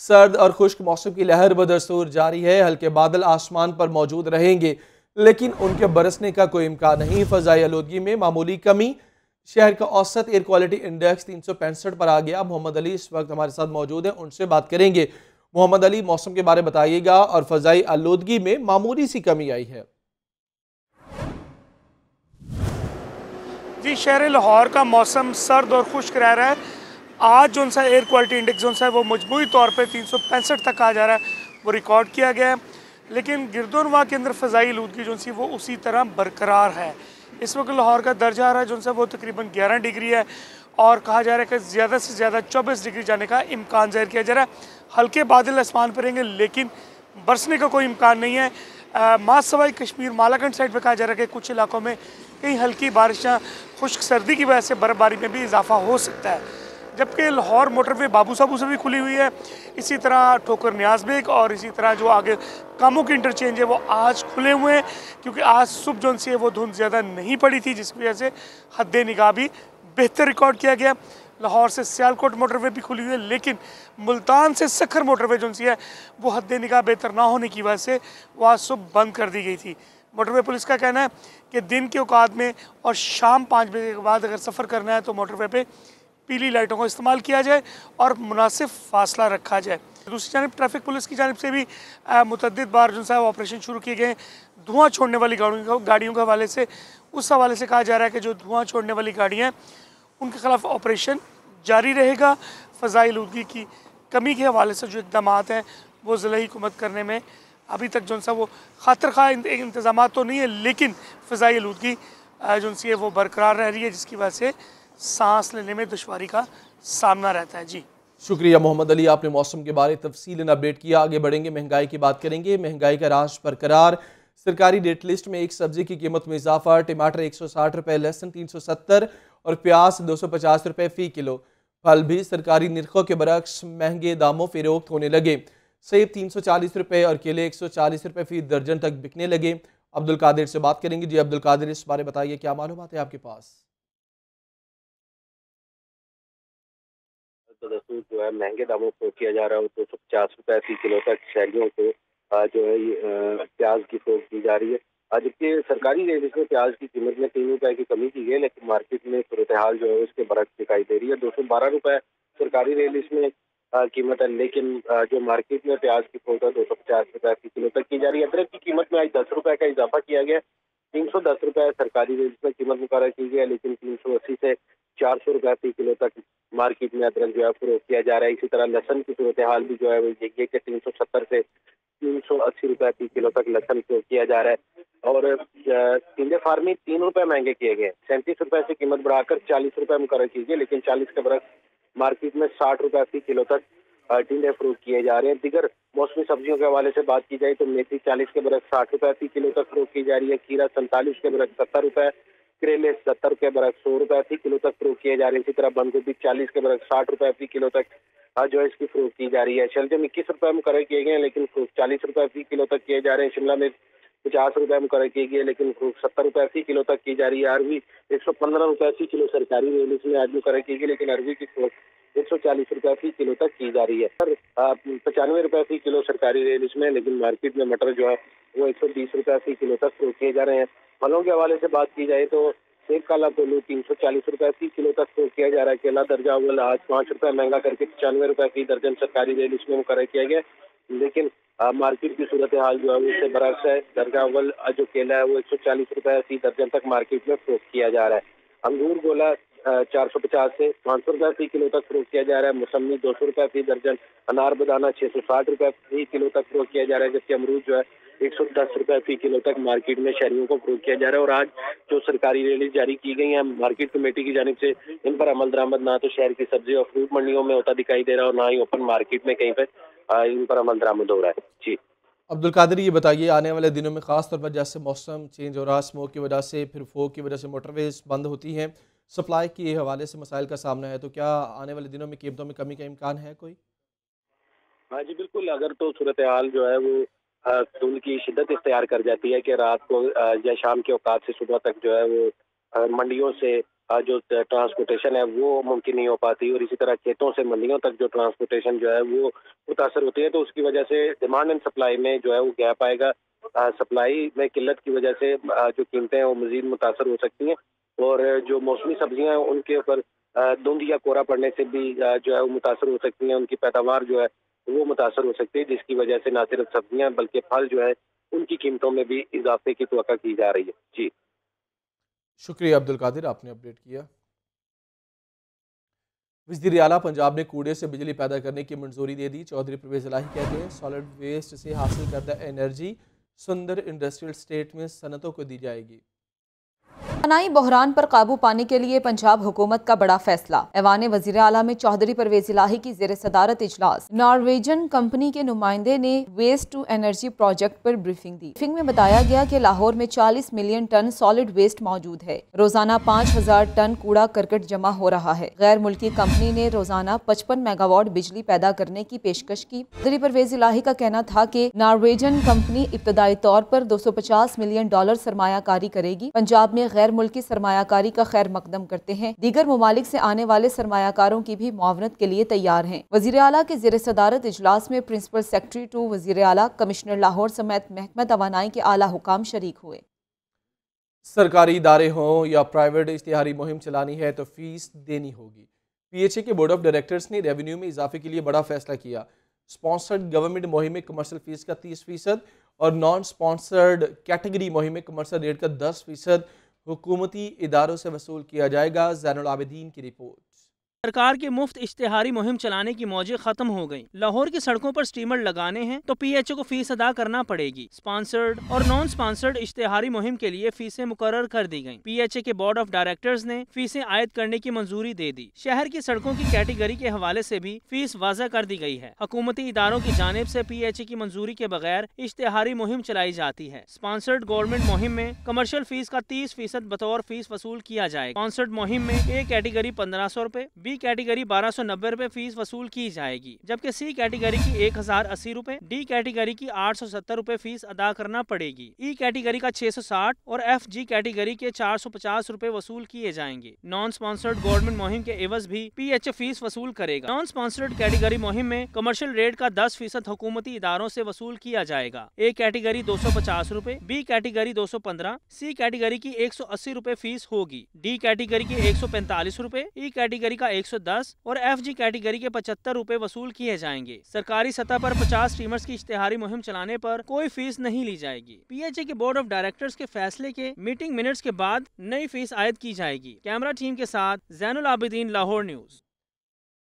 सर्द और खुश्क मौसम की लहर बदसूर जारी है हल्के बादल आसमान पर मौजूद रहेंगे लेकिन उनके बरसने का कोई इम्कान नहीं फ़जाई आलूदगी में मामूली कमी शहर का औसत एयर क्वालिटी इंडेक्स तीन सौ पैंसठ पर आ गया मोहम्मद अली इस वक्त हमारे साथ मौजूद है उनसे बात करेंगे मोहम्मद अली मौसम के बारे में बताइएगा और फ़जाई आलूदगी में मामूली सी कमी आई है जी शहर लाहौर का मौसम सर्द और खुश्क रह रहा है आज जो सा एयर क्वालिटी इंडेक्स जो सा है वो मजमू तौर पर तीन सौ पैंसठ तक आ जा रहा है वो रिकॉर्ड किया गया है लेकिन गिरदोनवा के अंदर फ़जाई आलूदगी जो सी वो उसी तरह बरकरार है इस वक्त लाहौर का दर्जा आ रहा है जो सा वो तकरीबन ग्यारह डिग्री है और कहा जा रहा है कि ज़्यादा से ज़्यादा चौबीस डिग्री जाने का इम्कान ज़ाहिर किया जा रहा है हल्के बादल आसमान पर रहेंगे लेकिन बरसने का कोई इम्कान नहीं है मासवाई कश्मीर मालाखंड साइड पर कहा जा रहा है कि कुछ इलाकों में कई हल्की बारिशें खुश्क सर्दी की वजह से बर्फबारी में भी इजाफा हो सकता है जबकि लाहौर मोटरवे बाबू साबू से भी खुली हुई है इसी तरह ठोकर न्याज बेग और इसी तरह जो आगे कामों के इंटरचेंज है वो आज खुले हुए हैं क्योंकि आज सुबह जो सी है वो धुंध ज़्यादा नहीं पड़ी थी जिसकी वजह से हद निगाह भी बेहतर रिकॉर्ड किया गया लाहौर से सियालकोट मोटरवे भी खुली हुई है लेकिन मुल्तान से सखर मोटरवे जो सी है वो हद निगाह बेहतर ना होने की वजह से वो आज सुबह बंद कर दी गई थी मोटरवे पुलिस का कहना है कि दिन के औकात में और शाम पाँच बजे के बाद अगर सफ़र करना है तो मोटरवे पर पीली लाइटों का इस्तेमाल किया जाए और मुनासिब फासला रखा जाए दूसरी जानब ट्रैफिक पुलिस की जानब से भी मुतद बार जो साहब ऑपरेशन शुरू किए गए धुआं छोड़ने वाली गाड़ियों गाड़ियों के हवाले से उस हवाले से कहा जा रहा है कि जो धुआं छोड़ने वाली गाड़ियाँ उनके खिलाफ ऑपरेशन जारी रहेगा फ़जाई आलूगी की कमी के हवाले से जो इकदाम हैं वो ज़िले हुकूमत करने में अभी तक जो सा वो खातर खा इंतजाम तो नहीं है लेकिन फ़जाई आलूगी जो सी है वो बरकरार रह रही है जिसकी वजह से सांस लेने में दुशारी का सामना रहता है जी शुक्रिया मोहम्मद अली आपने मौसम के बारे तफसील अपडेट किया आगे बढ़ेंगे महंगाई की बात करेंगे महंगाई का राज बरकरार सरकारी डेट लिस्ट में एक सब्जी की कीमत में इजाफा टमाटर एक सौ साठ रुपये लहसुन तीन सौ सत्तर और प्याज दो सौ पचास रुपये फ़ी किलो फल भी सरकारी निरखों के बरक्स महंगे दामों फरोख्त होने लगे सेब तीन सौ चालीस रुपये और केले एक सौ चालीस रुपये फ़ी दर्जन तक बिकने लगे अब्दुल कादिर से बात करेंगे जी अब्दुल कादिर इस बारे बताइए क्या मालूम है आपके पास तो सदस्यों जो है महंगे दामों पर किया जा रहा है दो सौ पचास रुपए फी किलो तक शहरियों को जो है प्याज की फोक दी जा रही है जबकि सरकारी रेट इसमें प्याज की कीमत में तीन रुपए की कमी की गई लेकिन मार्केट में सूरत हाल जो है उसके बरक दिखाई दे रही है दो सौ बारह रुपए सरकारी रेट इसमें कीमत है लेकिन जो मार्केट में प्याज की फोक है दो सौ पचास रुपए फी किलो तक की जा रही है अदरक की कीमत में आज दस रुपए का इजाफा किया गया तीन सौ दस रुपये सरकारी रेट में कीमत मुकर की गई है लेकिन तीन सौ अस्सी से चार सौ रुपये प्रति किलो तक मार्केट में अदरक जो है फरोख किया जा रहा है इसी तरह लहसन की सूरत हाल भी जो है वो देखिए कि तीन सौ सत्तर से तीन सौ अस्सी रुपये प्रति किलो तक लहसन फरोख किया जा रहा है और टीले फार्मी तीन रुपये महंगे किए गए सैंतीस रुपये से कीमत बढ़ाकर चालीस रुपये मुकर की गई लेकिन चालीस के बरस मार्केट में साठ रुपये फी किलो तक टीले फ्रूट किए जा रहे हैं दिगर मौसमी सब्जियों के हवाले से बात की जाए तो मेथी चालीस के बरस साठ रुपए फी किलो तक फ्रूट की जा रही है खीरा सैंतालीस के बरक सत्तर रुपए करेले सत्तर के बरस सौ रुपए फी किलो तक फ्रूट किए जा रहे हैं इसी तरह बंद गोभी चालीस के बरक साठ रुपए फी किलो तक जो है इसकी फ्रूट की जा रही है शलजम इक्कीस रुपए करे किए गए हैं लेकिन फ्रूट चालीस रुपए फी किलो तक किए जा रहे हैं शिमला में पचास रुपए मुकर की गई है लेकिन सत्तर रुपए अस्सी किलो तक की जा रही है अरबी एक सौ पंद्रह रुपए अस्सी किलो सरकारी रेल इसमें आज मुकर की गई लेकिन अरबी की एक सौ चालीस रुपए अस्सी किलो तक की जा रही है सर पचानवे रुपए अस्सी किलो सरकारी रेल इसमें लेकिन मार्केट में मटर जो है वो एक सौ बीस रुपए अस्सी किलो तक तो किए जा रहे हैं फलों के हवाले से बात की जाए तो सेब काला कोल्लू तो तीन सौ चालीस रुपए अस्सी किलो तक तो किया जा रहा है केला दर्जा अव्वल आज पाँच रुपए महंगा करके पचानवे रुपए की दर्जन सरकारी रेल इसमें मुकर किया गया लेकिन मार्केट की सूरत हाल जो है उससे बरस है अव्वल जो केला है वो एक सौ चालीस रुपए अस्सी दर्जन तक मार्केट में फ्रोक किया जा रहा है अंगूर गोला चार सौ पचास से पाँच सौ रुपए फी किलो तक फ्रोक किया जा रहा है मौसमी दो सौ रुपए फी दर्जन अनार बदाना छह सौ साठ रुपए फी किलो तक फरोख किया जा रहा है जबकि अमरूद जो है एक सौ दस रुपए फी किलो तक मार्केट में शहरियों को फरोख किया जा रहा है और आज जो सरकारी रैली जारी की गई है मार्केट कमेटी की जानब से इन पर अमल दरामद ना तो शहर की सब्जी और फ्रूट मंडियों में होता दिखाई दे रहा है और ना ही ओपन मार्केट में कहीं पर इन पर अमल दरामद हो रहा है जी अब्दुल कादिर ये बताइए आने वाले दिनों में ख़ास तौर पर जैसे मौसम चेंज हो रहा है स्मोक की वजह से फिर फोक की वजह से मोटरवेज बंद होती हैं सप्लाई के हवाले से मसाइल का सामना है तो क्या आने वाले दिनों में कीमतों में कमी का इम्कान है कोई हाँ जी बिल्कुल अगर तो सूरत हाल जो है वो धुंध की शिद्दत इख्तियार कर जाती है कि रात को या शाम के अवकात से सुबह तक जो है वो मंडियों से जो ट्रांसपोर्टेशन है वो मुमकिन नहीं हो पाती और इसी तरह खेतों से मंडियों तक जो ट्रांसपोर्टेशन जो है वो मुतासर होती है तो उसकी वजह से डिमांड एंड सप्लाई में जो है वो गैप आएगा सप्लाई में किल्लत की वजह से जो कीमतें हैं वो मजीद मुतासर हो सकती हैं और जो मौसमी सब्जियां हैं उनके ऊपर धुंध या कोरा पड़ने से भी जो है वो मुतासर हो सकती हैं उनकी पैदावार जो है वो मुतासर हो सकती है जिसकी वजह से ना सिर्फ सब्जियां बल्कि फल जो है उनकी कीमतों में भी इजाफे की तो की जा रही है जी शुक्रिया अब्दुल कादिर आपने अपडेट किया वजी आला पंजाब ने कूड़े से बिजली पैदा करने की मंजूरी दे दी चौधरी प्रवेश लाही कहते हैं सॉलिड वेस्ट से हासिल करदा एनर्जी सुंदर इंडस्ट्रियल स्टेट में सनतों को दी जाएगी तनाई बहरान पर काबू पाने के लिए पंजाब हुकूमत का बड़ा फैसला ऐवान वजीर अला में चौधरी परवेज इलाही की जेर सदारत इजलास नॉर्वेजन कंपनी के नुमाइंदे ने वेस्ट टू एनर्जी प्रोजेक्ट पर ब्रीफिंग दी ब्रीफिंग में बताया गया की लाहौर में चालीस मिलियन टन सॉलिड वेस्ट मौजूद है रोजाना पाँच हजार टन कूड़ा करकट जमा हो रहा है गैर मुल्की कंपनी ने रोजाना पचपन मेगावाट बिजली पैदा करने की पेशकश की चौधरी परवेज इलाही का कहना था की नॉर्वेजन कंपनी इब्तदाई तौर सौ पचास मिलियन डॉलर सरमाकारी करेगी पंजाब में गैर मुल्की सरमाकारी का खैर मकदम करते हैं दीगर ममालिक ऐसी आने वाले सरमाकारों की भी मावनत के लिए तैयार है वजीर अला के जेर सदारत इजलास में प्रिंसिपल सेक्रेटरी टू वजीर अला कमिश्नर लाहौर समेत महकमा तोानाई के आला हुकाम शरीक हुए सरकारी इदारे हों या प्राइवेट इश्तहारी मुहिम चलानी है तो फीस देनी होगी पीएचए के बोर्ड ऑफ डायरेक्टर्स ने रेवेन्यू में इजाफे के लिए बड़ा फैसला किया स्पॉन्सर्ड गवर्नमेंट मुहिम में कमर्शियल फीस का तीस फीसद और नॉन स्पॉन्सर्ड कैटेगरी मुहिम में कमर्शियल रेट का दस फीसद हुकूमती इदारों से वसूल किया जाएगा ज़ैनलाबिदीन की रिपोर्ट सरकार की मुफ्त इश्तेहारी मुहिम चलाने की मौजें खत्म हो गयी लाहौर की सड़कों आरोप स्टीमर लगाने हैं तो पी एच ओ को फीस अदा करना पड़ेगी स्पॉन्सर्ड और नॉन स्पॉन्सर्ड इश्तेहारी मुहिम के लिए फीसें मुकर कर दी गयी पी एच ए के बोर्ड ऑफ डायरेक्टर्स ने फीसें आयद करने की मंजूरी दे दी शहर की सड़कों की कैटेगरी के हवाले ऐसी भी फीस वाजा कर दी गयी है हुकूमती इदारों की जानब ऐसी पी एच ए की मंजूरी के बगैर इश्तेहारी मुहिम चलाई जाती है स्पॉन्सर्ड गवर्नमेंट मुहिम में कमर्शियल फीस का तीस फीसद बतौर फीस वसूल किया जाए स्पॉन्सर्ड मुहिम में ए कैटेगरी पंद्रह सौ रूपए बी बी कैटेगरी बारह सौ नब्बे रूपए फीस वसूल की जाएगी जबकि सी कैटेगरी की एक हजार अस्सी रूपए डी कैटेगरी की आठ सौ सत्तर रूपए फीस अदा करना पड़ेगी ई e कैटेगरी का छह सौ साठ और एफ जी कैटेगरी के चार सौ पचास रूपए वसूल किए जाएंगे नॉन स्पॉन्सर्ड गवर्नमेंट मुहिम के एवज भी पी एच फीस वसूल करेगा नॉन स्पॉन्सर्ड कैटेगरी मुहिम में कमर्शियल रेट का दस फीसद हुकूमती इदारों ऐसी वसूल किया जाएगा ए कैटेगरी दो सौ पचास रूपए बी कैटेगरी दो सौ पंद्रह सी कैटेगरी की एक सौ अस्सी रूपए फीस होगी डी कैटेगरी की एक सौ पैंतालीस रूपए ई कैटेगरी का एक 110 और एफ जी कैटेगरी के पचहत्तर रूपए वसूल किए जाएंगे सरकारी सतह पर 50 स्ट्रीमर्स की इश्तेहारी मुहिम चलाने पर कोई फीस नहीं ली जाएगी पीएचए के बोर्ड ऑफ डायरेक्टर्स के फैसले के मीटिंग मिनट्स के बाद नई फीस आयद की जाएगी कैमरा टीम के साथ जैनुल आबिदीन लाहौर न्यूज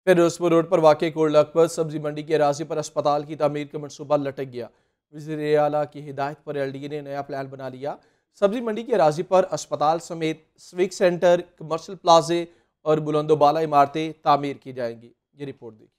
फिरोजपुर रोड पर वाकई कोट सब्जी मंडी के राशि पर अस्पताल की तमीर का मनसूबा लटक गया वजीर अला की हिदायत पर एल ने नया प्लान बना लिया सब्जी मंडी के राजी पर अस्पताल समेत स्विक सेंटर कमर्शियल प्लाजे और बुलंदोबाला इमारतें तामीर की जाएंगी ये रिपोर्ट देखिए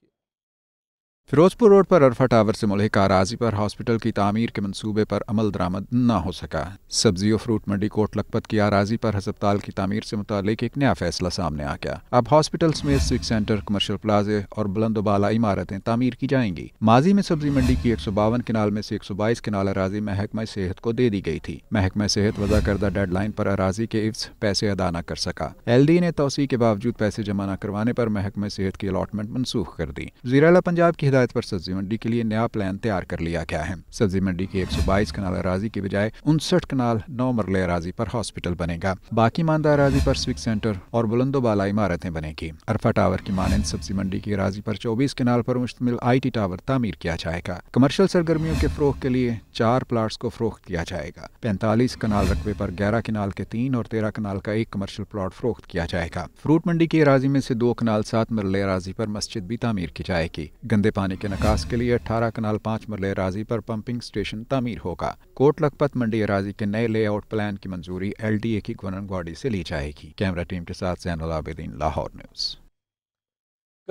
फिरोजपुर रोड पर अरफा टावर से मुलिक आराजी पर हॉस्पिटल की तामीर के मंसूबे पर अमल दरामद न हो सका सब्जी और फ्रूट मंडी कोट लखपत की आराजी पर हस्पताल की तामीर से मुतल एक नया फैसला सामने आ गया अब हॉस्पिटल समेत सिविक सेंटर कमर्शियल प्लाजे और बुलंदोबाला इमारतें तामीर की जाएंगी माजी में सब्जी मंडी की एक सौ बावन किनाल में से एक सौ बाईस किनाल अराजी महकमा सेहत को दे दी गई थी महकमा सेहत वजह करदा डेड लाइन पर अराजी के इफ्स पैसे अदा न कर सका एल डी ने तोसी के बावजूद पैसे जमा न करवाने पर महकमा सेहत की अलाटमेंट मनसूख कर दी जीरा पंजाब की हिदायत पर सब्जी मंडी के लिए नया प्लान तैयार कर लिया गया है सब्जी मंडी की 122 कनाल अराजी के बजाय उनसठ कनाल नौ मरले अराजी पर हॉस्पिटल बनेगा बाकी मानदा अराजी पर स्विक सेंटर और बुलंदोबाला इमारतें बनेगी अरफा टावर की मानंद सब्जी मंडी की अराजी पर चौबीस कनाल पर मुश्तमिल आई टी टावर तमीर किया जाएगा कमर्शल सरगर्मियों के फरोख के लिए चार प्लाट्स को फरोख्त किया जाएगा पैंतालीस कनाल रकबे पर ग्यारह किनाल के तीन और तेरह कनाल का एक कमर्शल प्लाट फरोख्त किया जाएगा फ्रूट मंडी की अराजी में से दो कनाल सात मरले अराजी पर मस्जिद भी तमीर की जाएगी गंदे पानी पानी के निकास के लिए 18 कनाल पाँच मरले राजी पर पंपिंग स्टेशन तमीर होगा कोट लखपत मंडी एराजी के नए लेआउट प्लान की मंजूरी एलडीए की गवर्नर बॉडी से ली जाएगी कैमरा टीम के साथ जैन आबेदीन लाहौर न्यूज़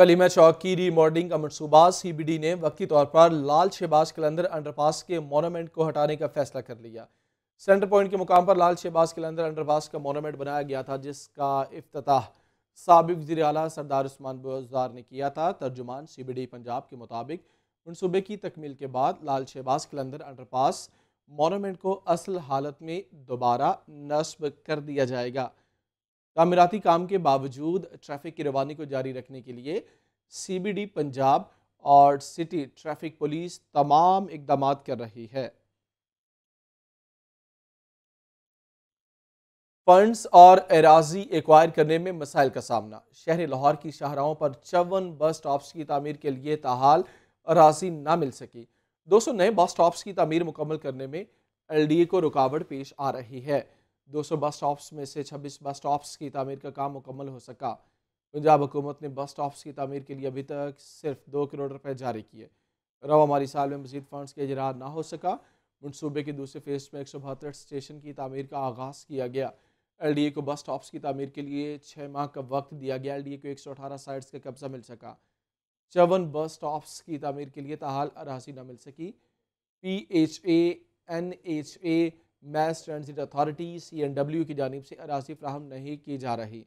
कलीमा चौक की रीमॉडलिंग का मनसूबा सी बी डी ने वक्ती तौर पर लाल शहबाज कलंदर अंडरपास के मोनोमेंट को हटाने का फैसला कर लिया सेंटर पॉइंट के मुकाम पर लाल शहबाज कलंदर अंडरपास का मोनोमेंट बनाया गया था जिसका अफ्ताह सबक वजी अला सरदार उस्मान बजार ने किया था तर्जुमान सी बी डी पंजाब के मुताबिक मनसूबे की तकमील के बाद लाल शहबाज कलंदर अंडरपास मोनमेंट को असल हालत में दोबारा नस्ब कर दिया जाएगा तमीराती काम के बावजूद ट्रैफिक की रवानी को जारी रखने के लिए सी बी डी पंजाब और सिटी ट्रैफिक पुलिस तमाम इकदाम कर रही है फंड्स और एराजी एक्वायर करने में मसाइल का सामना शहर लाहौर की शाहराहों पर चौवन बस स्टॉप्स की तमीर के लिए ताहाल राशि ना मिल सकी 200 नए बस स्टॉप्स की तमीर मुकम्मल करने में एलडीए को रुकावट पेश आ रही है 200 बस स्टॉप्स में से 26 बस स्टॉप्स की तमीर का काम मुकम्मल हो सका पंजाब हुकूमत ने बस स्टॉप्स की तमीर के लिए अभी तक सिर्फ दो करोड़ रुपए जारी किए रवामारी साल में मजीद फंड्स के इजरा ना हो सका मनसूबे के दूसरे फेज में एक स्टेशन की तमीर का आगाज़ किया गया एलडीए को बस स्टॉप्स की तमीर के लिए छः माह का वक्त दिया गया एलडीए को 118 साइट्स का कब्जा मिल सका चौवन बस स्टॉप्स की तमीर के लिए तहाल अरासी न मिल सकी P H A N H A mass transit authority C N W की जानब से अरासी फ्राहम नहीं की जा रही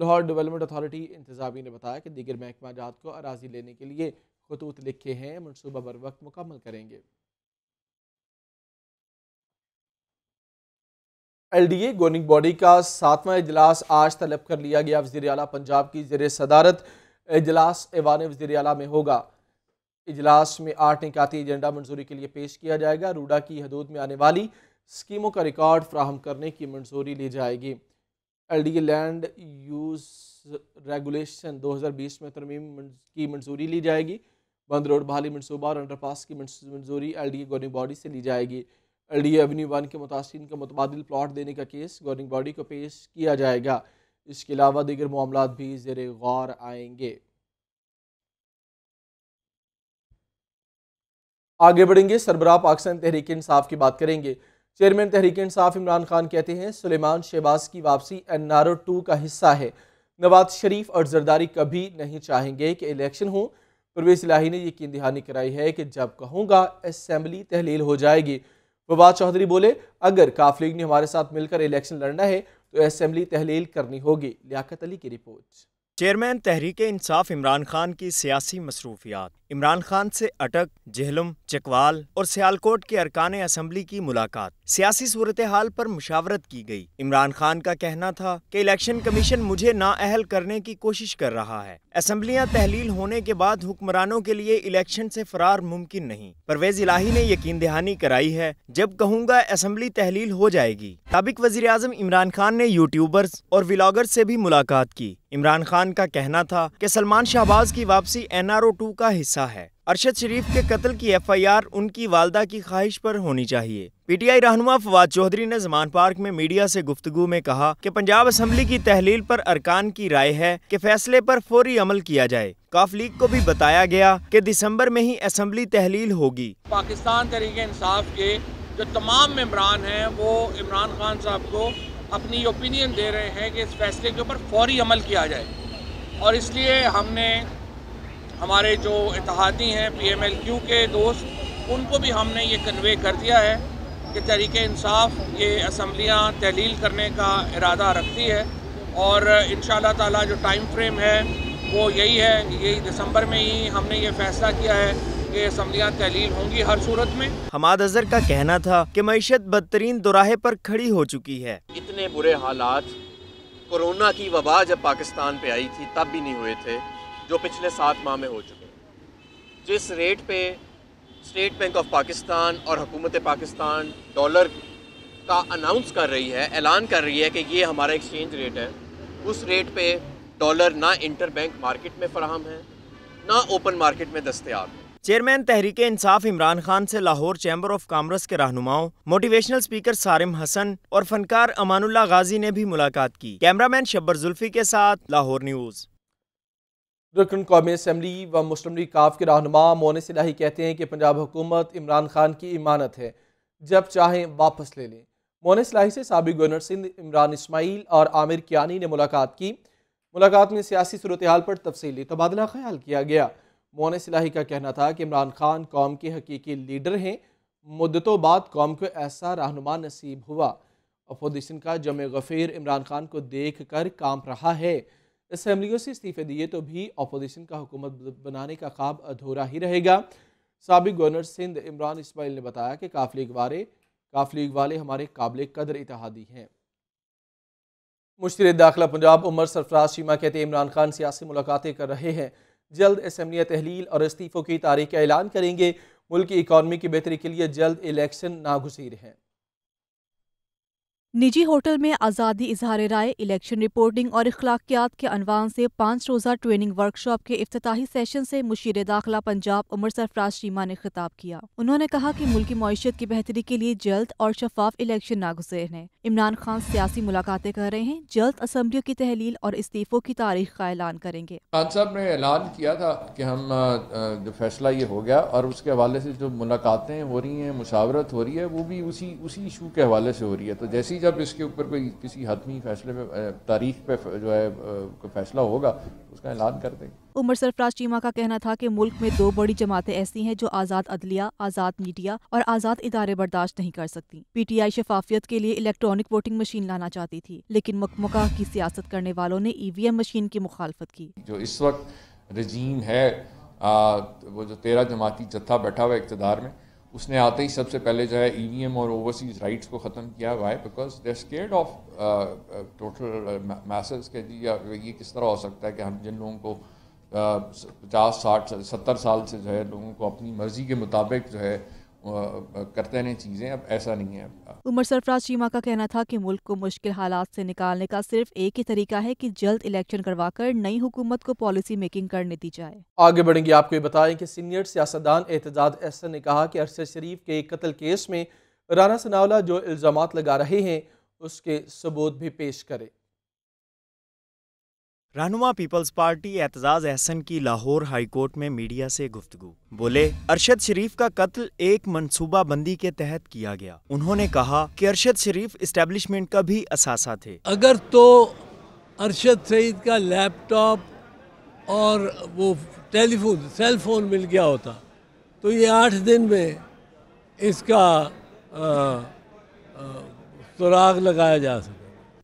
लाहौर डेवलपमेंट अथॉरिटी इंतजामी ने बताया कि दीगर महकमा जात को अराजी लेने के लिए खतूत लिखे हैं मनसूबा बर वक्त मुकम्मल करेंगे L D A governing body का सातवां इजलास आज तलब कर लिया गया वजी अला पंजाब की जेर सदारत अजलास एवान वजी अला में होगा इजलास में आठ निकाती एजेंडा मंजूरी के लिए पेश किया जाएगा रूडा की हदूद में आने वाली स्कीमों का रिकॉर्ड फ्राहम करने की मंजूरी ली जाएगी L D A land use regulation दो हज़ार बीस में तरमीम की मंजूरी ली जाएगी बंद रोड बहाली मनसूबा और अंडरपास की मंजूरी L D A governing body से ली जाएगी एल डी एवन्यू वन के मुतासरीन का मुतबादल प्लाट देने का केस गवर्निंग बॉडी को पेश किया जाएगा इसके अलावा दीगर मामला भी जेर गौर आएंगे आगे बढ़ेंगे सरबरा पाकिस्तान तहरीक इंसाफ की बात करेंगे चेयरमैन तहरीक इंसाफ इमरान खान कहते हैं सुलेमान शहबाज की वापसी एन आर ओ टू का हिस्सा है नवाज शरीफ और जरदारी कभी नहीं चाहेंगे कि इलेक्शन हो परवेज लाही ने यकीन दहानी कराई है कि जब कहूँगा असम्बली तहलील हो जाएगी फवाद चौधरी बोले अगर काफ लीग ने हमारे साथ मिलकर इलेक्शन लड़ना है तो असम्बली तहलील करनी होगी लियाकत अली की रिपोर्ट चेयरमैन तहरीक इंसाफ इमरान खान की सियासी मसरूफियात इमरान खान से अटक जहलम चकवाल और सियालकोट के अरकान असम्बली की मुलाकात सियासी सूरत हाल पर मुशावरत की गई इमरान खान का कहना था कि इलेक्शन कमीशन मुझे नाअहल करने की कोशिश कर रहा है असम्बलियाँ तहलील होने के बाद हुक्मरानों के लिए इलेक्शन से फरार मुमकिन नहीं परवेज इलाही ने यकीन दहानी कराई है जब कहूँगा असम्बली तहलील हो जाएगी सबक वजी अजम इमरान खान ने यूट्यूबर्स और व्लागर्स से भी मुलाकात की इमरान खान का कहना था कि सलमान शाहबाज की वापसी एन आर ओ टू का हिस्सा है अरशद शरीफ के कत्ल की एफआईआर उनकी वालदा की ख्वाहिश पर होनी चाहिए पीटीआई रहनुमा फवाद चौधरी ने जमान पार्क में मीडिया से गुफ्तगू में कहा कि पंजाब असम्बली की तहलील पर अरकान की राय है कि फैसले पर फौरी अमल किया जाए काफ लीग को भी बताया गया कि दिसंबर में ही असम्बली तहलील होगी पाकिस्तान तरीके इंसाफ के जो तमाम मम्बरान हैं वो इमरान खान साहब को अपनी ओपिनियन दे रहे हैं कि इस फैसले के ऊपर फौरी अमल किया जाए और इसलिए हमने हमारे जो इतिहादी हैं पीएमएलक्यू के दोस्त उनको भी हमने ये कन्वे कर दिया है कि तहरीक इंसाफ ये असम्बलियाँ तहलील करने का इरादा रखती है और इन ताला जो टाइम फ्रेम है वो यही है यही दिसंबर में ही हमने ये फैसला किया है कि असम्बलियाँ तहलील होंगी हर सूरत में हमाद अजहर का कहना था कि मीशत बदतरीन दुराहे पर खड़ी हो चुकी है इतने बुरे हालात कोरोना की वबा जब पाकिस्तान पे आई थी तब भी नहीं हुए थे जो पिछले सात माह में हो चुके हैं जिस रेट पे स्टेट बैंक ऑफ पाकिस्तान और हुकूमत पाकिस्तान डॉलर का अनाउंस कर रही है ऐलान कर रही है कि ये हमारा एक्सचेंज रेट है उस रेट पे डॉलर ना इंटर बैंक मार्केट में फराहम है ना ओपन मार्केट में दस्तियाब है चेयरमैन तहरीक इंसाफ इमरान खान से लाहौर चैम्बर ऑफ कामर्स के रहनुमाओं मोटिवेशनल स्पीकर सारिम हसन और फनकार अमानुल्ला गाजी ने भी मुलाकात की कैमरामैन शब्बर जुल्फी के साथ लाहौर न्यूज़ रुकन कौमी असम्बली व मुस्लिम लीग काफ के रहनमा मोन सिलाही कहते हैं कि पंजाब हुकूमत इमरान खान की इमानत है जब चाहें वापस ले लें मोन सिलाही से सबक गवर्नर सिंध इमरान इसमाइल और आमिर कियानी ने मुलाकात की मुलाकात में सियासी सूरत हाल पर तफसली तबादला ख्याल किया गया मोन सिलाही का कहना था कि इमरान खान कौम के हकीकी लीडर हैं मुद्दतों बाद कौम को ऐसा रहनुमा नसीब हुआ अपोजिशन का जम गफ़ीर इमरान खान को देख कर काम रहा है असम्बलियों से इस्तीफे दिए तो भी अपोजिशन का हुकूमत बनाने का ख्वाब अधूरा ही रहेगा सबक गवर्नर सिंध इमरान इसमाइल ने बताया कि काफ अखबारे वाले काफ हमारे काबिल कदर इतिहादी हैं मुश्तर दाखिला पंजाब उमर सरफराज शीमा कहते इमरान खान सियासी मुलाकातें कर रहे हैं जल्द असम्बलियाँ तहलील और इस्तीफ़ों की तारीख का ऐलान करेंगे मुल्क की इकानमी की बेहतरी के लिए जल्द इलेक्शन नागुजीर हैं निजी होटल में आज़ादी इजहार राय इलेक्शन रिपोर्टिंग और अखलाकियात के अनवान से पाँच रोज़ा ट्रेनिंग वर्कशॉप के अफ्ताही सेशन से मुशीर दाखिला पंजाब उमर सरफराज शीमा ने खिताब किया उन्होंने कहा कि मुल्की मीशत की बेहतरी के लिए जल्द और शफाफ इलेक्शन नागुजर हैं इमरान खान सियासी मुलाकातें कर रहे हैं जल्द असम्बलियों की तहलील और इस्तीफों की तारीख का ऐलान करेंगे खान साहब ने ऐलान किया था कि हम जो फैसला ये हो गया और उसके हवाले से जो मुलाकातें हो रही हैं मुशावरत हो रही है वो भी उसी उसी इशू के हवाले से हो रही है तो जैसी जब इसके ऊपर कोई किसी हतमी फैसले पे तारीख पे जो है कोई फैसला होगा तो उसका ऐलान कर देंगे उमर सरफराज चीमा का कहना था कि मुल्क में दो बड़ी जमातें ऐसी हैं जो आज़ाद अदलिया आज़ाद मीडिया और आज़ाद इदारे बर्दाश्त नहीं कर सकती पीटीआई शफाफियत के लिए इलेक्ट्रॉनिक वोटिंग मशीन लाना चाहती थी लेकिन मकमका की सियासत करने वालों ने ईवीएम मशीन की मुखालफत की जो इस वक्त रजीम है आ, वो जो तेरह जमाती जत्था बैठा हुआ इकतदार में उसने आते ही सबसे पहले जो है ई e और ओवरसीज राइट्स को ख़त्म किया हुआ है because they scared of total message के जी ये किस तरह हो सकता है कि हम जिन लोगों को uh, पचास साठ सत्तर साल से जो है लोगों को अपनी मर्ज़ी के मुताबिक जो है करते रहे चीज़ें अब ऐसा नहीं है उमर सरफराज चीमा का कहना था कि मुल्क को मुश्किल हालात से निकालने का सिर्फ एक ही तरीका है कि जल्द इलेक्शन करवाकर नई हुकूमत को पॉलिसी मेकिंग करने दी जाए आगे बढ़ेंगे आपको ये बताएं कि सीनियर सियासतदान एहतजाज एहसन ने कहा कि अरसद शरीफ के कत्ल केस में राना सनावला जो इल्ज़ाम लगा रहे हैं उसके सबूत भी पेश करें रहनुमा पीपल्स पार्टी एतजाज़ अहसन की लाहौर हाईकोर्ट में मीडिया से गुफ्तु बोले अरशद शरीफ का कत्ल एक मनसूबा बंदी के तहत किया गया उन्होंने कहा कि अरशद शरीफ इस्टेब्लिशमेंट का भी असासा थे अगर तो अरशद सईद का लैपटॉप और वो टेलीफोन सेल फोन मिल गया होता तो ये आठ दिन में इसका सुराग लगाया जा सकता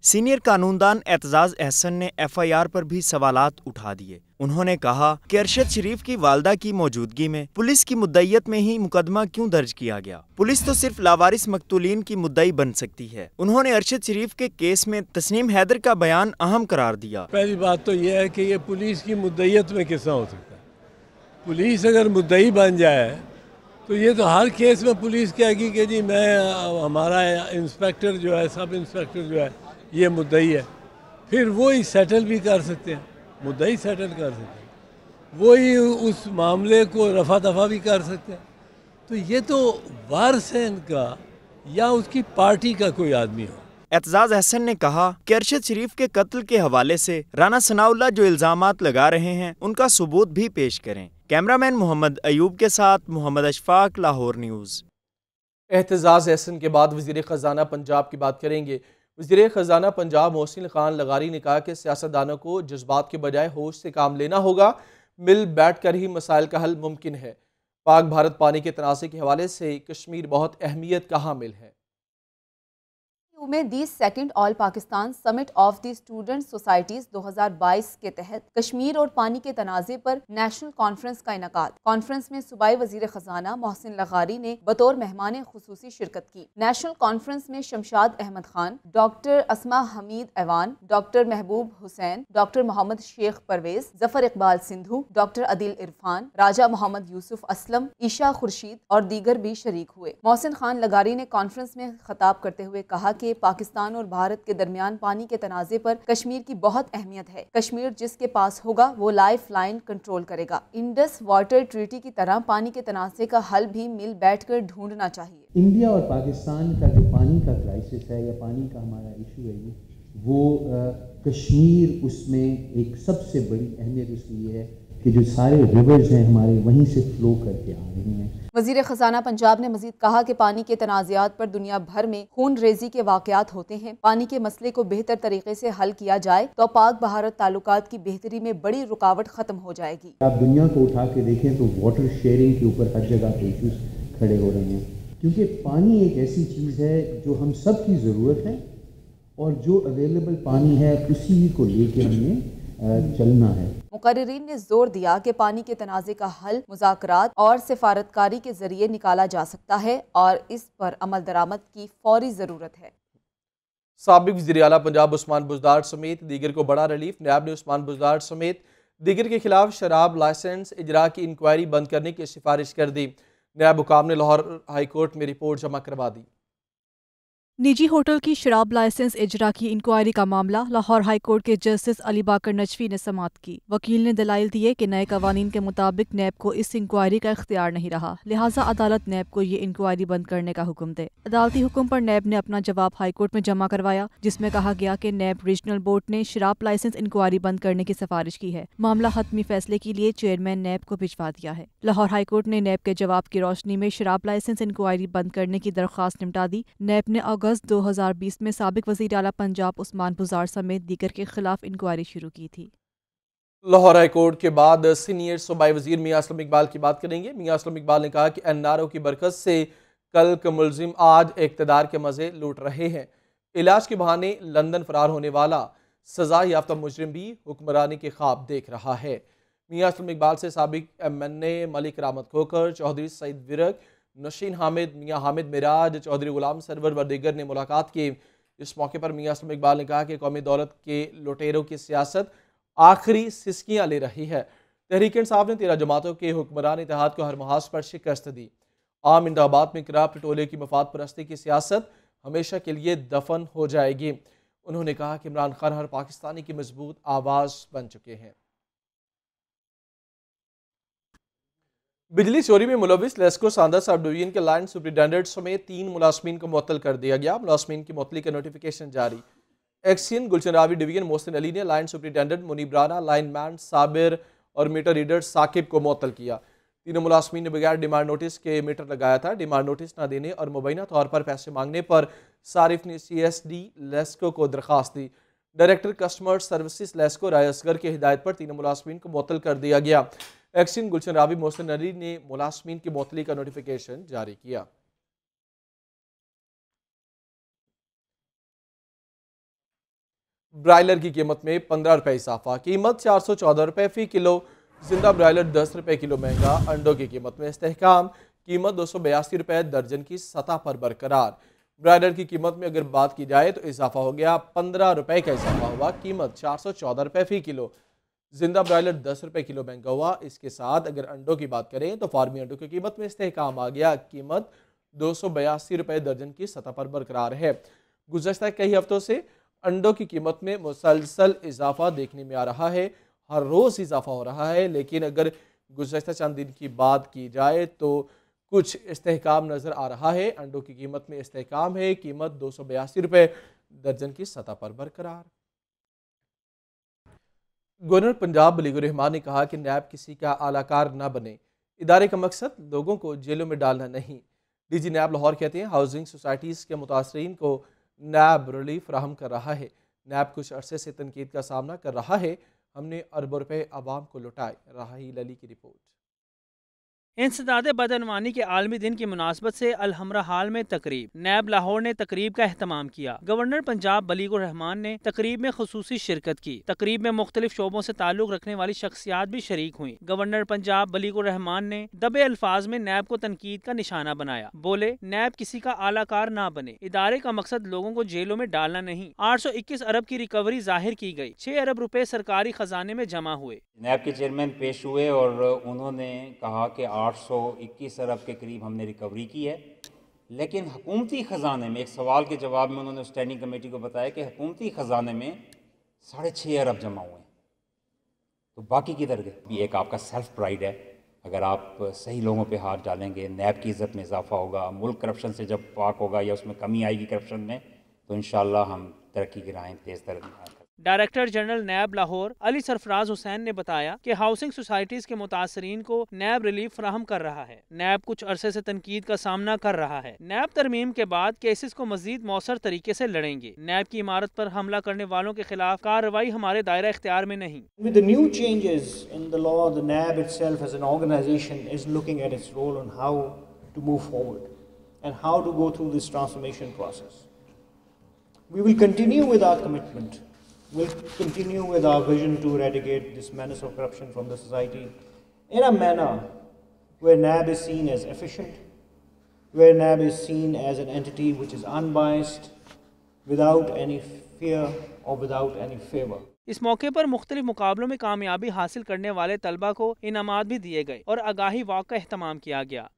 सीनियर कानूनदान एतजाज एहसन ने एफआईआर पर भी सवाल उठा दिए उन्होंने कहा कि अरशद शरीफ की वालदा की मौजूदगी में पुलिस की मुद्दत में ही मुकदमा क्यों दर्ज किया गया पुलिस तो सिर्फ लावारिस मकतुलीन की मुद्दई बन सकती है उन्होंने अरशद शरीफ के केस में तस्नीम हैदर का बयान अहम करार दिया पहली बात तो यह है कि ये पुलिस की मुद्दत में कैसा हो सकता है पुलिस अगर मुद्दई बन जाए तो ये तो हर केस में पुलिस कहेगी कि जी मैं हमारा इंस्पेक्टर जो है सब इंस्पेक्टर जो है ये मुद्दई है फिर वो ही सेटल भी कर सकते हैं मुद्दई सेटल कर सकते हैं वो ही उस मामले को रफा दफा भी कर सकते हैं तो ये तो वारसैन का या उसकी पार्टी का कोई आदमी हो एतजाज़ अहसन ने कहा कि अरशद शरीफ के कत्ल के हवाले से राना सनाउल्ला जो इल्ज़ाम लगा रहे हैं उनका सबूत भी पेश करें कैमरामैन मोहम्मद अयूब के साथ मोहम्मद अशफाक लाहौर न्यूज़ एहतजाज अहसन के बाद वजीर ख़जाना पंजाब की बात करेंगे वजीर ख़जाना पंजाब मोहसिन खान लगारी ने कहा कि सियासतदानों को जज्बात के बजाय होश से काम लेना होगा मिल बैठ कर ही मसाइल का हल मुमकिन है पाक भारत पानी के तनाज़े के हवाले से कश्मीर बहुत अहमियत का हामिल है में the second all Pakistan summit of the student societies 2022 के तहत कश्मीर और पानी के तनाजे पर नेशनल कॉन्फ्रेंस का इनका कॉन्फ्रेंस में सूबाई वजीर खजाना मोहसिन लगारी ने बतौर मेहमान खसूसी शिरकत की नेशनल कॉन्फ्रेंस में शमशाद अहमद खान डॉक्टर असमा हमीद ऐवान doctor Mehboob Hussain doctor Mohammad Sheikh Parvez Zafar Iqbal Sindhu doctor Adil Irfan Raja Mohammad Yusuf Aslam Isha Khurshid और दीगर भी शरीक हुए मोहसिन खान लगारी ने कॉन्फ्रेंस में खताब करते हुए कहा की के पाकिस्तान और भारत के दरमियान पानी के तनाजे पर कश्मीर की बहुत अहमियत है कश्मीर जिसके पास होगा वो लाइफ लाइन कंट्रोल करेगा इंडस वाटर ट्रीटी की तरह पानी के तनाजे का हल भी मिल बैठ कर ढूंढना चाहिए इंडिया और पाकिस्तान का जो पानी का क्राइसिस है या पानी का हमारा इशू है वो आ, कश्मीर उसमें एक सबसे बड़ी अहमियत उसकी है कि जो सारे रिवर्स हैं हमारे वहीं से फ्लो करके आ रहे हैं वजीर खजाना पंजाब ने मजीद कहा कि पानी के तनाजियात पर दुनिया भर में खून रेजी के वाकत होते हैं पानी के मसले को बेहतर तरीके से हल किया जाए तो पाक भारत तालुकात की बेहतरी में बड़ी रुकावट खत्म हो जाएगी आप दुनिया को उठा के देखें तो वाटर शेयरिंग के ऊपर हर जगह के इशूज खड़े हो रहे हैं क्योंकि पानी एक ऐसी चीज़ है जो हम सब की ज़रूरत है और जो अवेलेबल पानी है उसी को लेके हमें चलना है मुकर्रीन ने जोर दिया कि पानी के तनाज़े का हल मुजाकर और सिफारतकारी के जरिए निकाला जा सकता है और इस पर अमल दरामद की फौरी ज़रूरत है सबक वजी अला पंजाब उस्मान बुजदार समेत दीगर को बड़ा रिलीफ नायब ने उस्मान बुजदार समेत दीगर के खिलाफ शराब लाइसेंस इजरा की इंक्वायरी बंद करने की सिफारिश कर दी नायब हुकाम ने लाहौर हाईकोर्ट में रिपोर्ट जमा करवा दी निजी होटल की शराब लाइसेंस इजरा की इंक्वायरी का मामला लाहौर हाई कोर्ट के जस्टिस अली बाकर नजफी ने समाप्त की वकील ने दलाइल दिए कि नए कवानीन के मुताबिक नैब को इस इंक्वायरी का इख्तियार नहीं रहा लिहाजा अदालत नैब को ये इंक्वायरी बंद करने का हुक्म दे अदालती हुक्म पर नैब ने अपना जवाब हाई कोर्ट में जमा करवाया जिसमें कहा गया कि नैब रीजनल बोर्ड ने शराब लाइसेंस इंक्वायरी बंद करने की सिफारिश की है मामला हतमी फैसले के लिए चेयरमैन नैब को भिजवा दिया है लाहौर हाई कोर्ट ने नैब के जवाब की रोशनी में शराब लाइसेंस इंक्वायरी बंद करने की दरख्वास्त निपटा दी नैब ने अगर अगस्त 2020 में सबक वजीर अला पंजाब उस्मान बुजार समेत दीगर के खिलाफ इंक्वायरी शुरू की थी लाहौर हाईकोर्ट के बाद सीनियर सूबाई वजीर मियाँ असलम इकबाल की बात करेंगे मियाँ असलम इकबाल ने कहा कि एन आर ओ की बरकत से कल के मुलिम आज इकतदार के मज़े लूट रहे हैं इलाज के बहाने लंदन फरार होने वाला सजा याफ्ता मुजरम भी हुक्मरानी के ख्वाब देख रहा है मियाँ असलम इकबाल से सबक M N A Malik Rahmat Khokhar Chaudhry Saeed Virk नशीन हामिद मियाँ हामिद मिराज चौधरी गुलाम सरवर व दिगर ने मुलाकात की इस मौके पर मियाँ असलम इकबाल ने कहा कि कौमी दौलत के लुटेरों की सियासत आखिरी सिस्कियाँ ले रही है तहरीक साहब ने तेरह जमातों के हुक्मरान इतिहाद को हर महाज पर शिकस्त दी आम इंदाबाद में करा टोले की मफाद परस्ती की सियासत हमेशा के लिए दफन हो जाएगी उन्होंने कहा कि इमरान खान हर पाकिस्तानी की मजबूत आवाज़ बन चुके हैं बिजली चोरी में मुलविस लेस्को सांदा सब डिवीजन के लाइन सुप्रिटेंडेंट समेत तीन मुलाजमीन को मुतल कर दिया गया मुलाजमीन की मुतली का नोटिफिकेशन जारी एक्सियन गुलशन रावी डिवीजन मोहसिन अली ने line superintendent Munib lineman Sabir और मीटर रीडर साकिब को मुतल किया तीनों मुलाजमीन ने बगैर डिमांड नोटिस के मीटर लगाया था डिमांड नोटिस ना देने और मुबैना तौर पर पैसे मांगने पर सारिफ ने सी एस डी लेस्को को दरख्वास्त दी डायरेक्टर कस्टमर सर्विस लेस्को रायसगर की हिदायत पर तीनों मुलाजमीन को मुतल कर दिया गया एक्सिन गुलशन रावी मोहसिन अली ने मुलासमीन की मौतली का नोटिफिकेशन जारी किया ब्रायलर की कीमत में पंद्रह रुपये इजाफा कीमत चार सौ चौदह रुपए फी किलो जिंदा ब्रायलर दस रुपए किलो महंगा अंडों की कीमत में इस्तेकाम कीमत दो सौ बयासी रुपए दर्जन की सतह पर बरकरार ब्रायलर की कीमत में अगर बात की जाए तो इजाफा हो गया पंद्रह रुपए का इजाफा हुआ कीमत चार सौ चौदह रुपए फी किलो जिंदा ब्रायलर दस रुपये किलो महंगा हुआ इसके साथ अगर अंडों की बात करें तो फार्मी अंडों की कीमत में इस्तेकाम आ गया कीमत दो सौ बयासी रुपये दर्जन की सतह पर बरकरार है गुजशत कई हफ्तों से अंडों की कीमत में मुसलसल इजाफा देखने में आ रहा है हर रोज़ इजाफा हो रहा है लेकिन अगर गुजशत चंद दिन की बात की जाए तो कुछ इस्तेकाम नज़र आ रहा है अंडों की कीमत में इस्तेकाम है कीमत दो सौ बयासी रुपये दर्जन की सतह पर बरकरार गवर्नर पंजाब बलीगुर रहमान ने कहा कि नैब किसी का आलाकार न बने इदारे का मकसद लोगों को जेलों में डालना नहीं डी जी नैब लाहौर कहते हैं हाउसिंग सोसाइटीज़ के मुतासरीन को नैब रिलीफ फ्राहम कर रहा है नैब कुछ अरसे से तनकीद का सामना कर रहा है हमने अरबों रुपये आवाम को लुटाए राही लली की रिपोर्ट इंसदाद बदनवानी के आलमी दिन की मुनासबत से अलहमरा हाल में तकरीब नैब लाहौर ने तकरीब का अहतमाम किया गवर्नर पंजाब बलीगुर रहमान ने तकरीब में खसूसी शिरकत की तकरीब में मुख्तलिफ शोबों से ताल्लुक रखने वाली शख्सियात भी शरीक हुई गवर्नर पंजाब बलीगुर रहमान ने दबे अल्फाज में नैब को तनकीद का निशाना बनाया बोले नैब किसी का आलाकार ना बने इदारे का मकसद लोगों को जेलों में डालना नहीं आठ सौ इक्कीस अरब की रिकवरी जाहिर की गयी छह अरब रुपए सरकारी खजाने में जमा हुए नैब के चेयरमैन पेश हुए और उन्होंने कहा की 821 अरब के करीब हमने रिकवरी की है लेकिन हकूमती ख़जाने में एक सवाल के जवाब में उन्होंने स्टैंडिंग कमेटी को बताया कि हकूमती ख़जाने में साढ़े छः अरब जमा हुए हैं तो बाकी किधर गए भी एक आपका सेल्फ प्राइड है अगर आप सही लोगों पे हाथ डालेंगे नैब की इज़्ज़त में इजाफा होगा मुल्क करप्शन से जब पाक होगा या उसमें कमी आएगी करप्शन में तो इन हम तरक्की की राहें तेज़ तरह डायरेक्टर जनरल नैब लाहौर अली सरफराज हुसैन ने बताया की हाउसिंग सोसाइटीज के मुतासरीन को नैब रिलीफ फ्राहम कर रहा है नैब कुछ अरसे ऐसी तनकीद का सामना कर रहा है नैब तरमीम के बाद केसेस को मजीद मौसर तरीके से लड़ेंगे नैब की इमारत पर हमला करने वालों के खिलाफ कार्रवाई हमारे दायरा इख्तियार में नहीं with new changes in the law the NAB itself as an organisation is looking will continue with our vision to eradicate this menace of corruption from the society in a manner where NAB is seen as efficient, where NAB is seen as an entity which is unbiased, without any fear or without any favor. इस मौके पर मुख्तलिफ मुकाबलों में कामयाबी हासिल करने वाले तलबा को इनाम भी दिए गए और आगाही वाक का किया गया